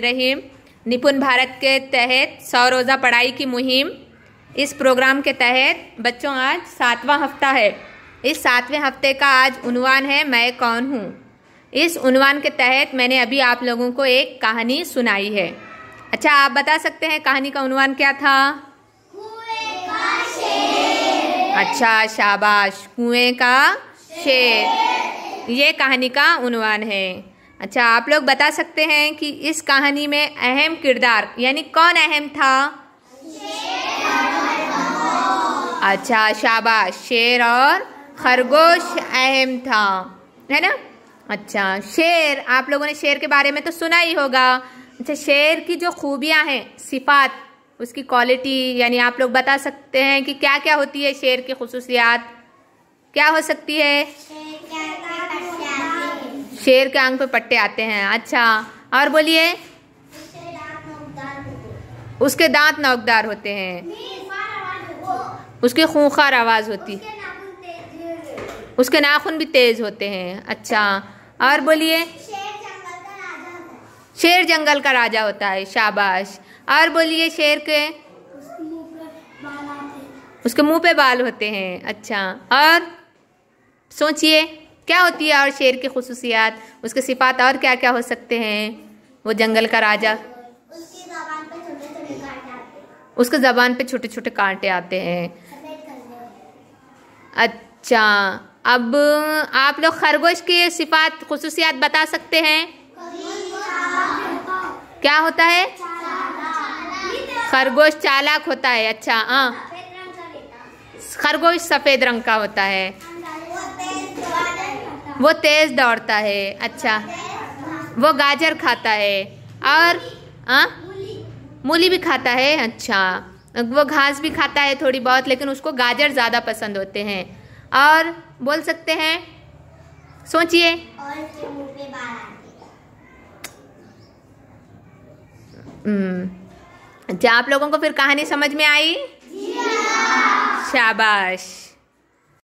रहीम निपुण भारत के तहत सौ रोज़ा पढ़ाई की मुहिम इस प्रोग्राम के तहत बच्चों आज सातवां हफ्ता है इस सातवें हफ्ते का आज उनवान है मैं कौन हूँ इस उनवान के तहत मैंने अभी आप लोगों को एक कहानी सुनाई है अच्छा आप बता सकते हैं कहानी का उनवान क्या था अच्छा शाबाश कुएं का शेर ये कहानी का उनवान है अच्छा आप लोग बता सकते हैं कि इस कहानी में अहम किरदार यानी कौन अहम था अच्छा शाबाश शेर और खरगोश अहम था है ना अच्छा शेर आप लोगों ने शेर के बारे में तो सुना ही होगा अच्छा शेर की जो खूबियां हैं सिफात उसकी क्वालिटी यानी आप लोग बता सकते हैं कि क्या क्या होती है शेर की खसूसियात क्या हो सकती है शेर के आंख पे पट्टे आते हैं अच्छा और बोलिए उसके दांत नौकदार होते हैं उसके खूंखार आवाज़ होती उसके नाखून भी तेज होते हैं अच्छा और बोलिए शेर जंगल का राजा होता है शाबाश और बोलिए शेर के उसके मुंह पे बाल होते हैं अच्छा और सोचिए क्या होती है और शेर की खसूसियात उसके सिफात और क्या क्या हो सकते हैं वो जंगल का राजा उसके ज़बान पे छोटे छोटे कांटे आते हैं अच्छा अब आप लोग खरगोश की सिफात खसूसियात बता सकते हैं क्या होता है खरगोश चालाक होता है अच्छा हाँ खरगोश सफ़ेद रंग का होता है वो तेज़ दौड़ता है अच्छा वो गाजर खाता है और आ? हाँ? मूली भी खाता है अच्छा वो घास भी खाता है थोड़ी बहुत लेकिन उसको गाजर ज़्यादा पसंद होते हैं और बोल सकते हैं सोचिए हम्म। अच्छा आप लोगों को फिर कहानी समझ में आई हाँ। शाबाश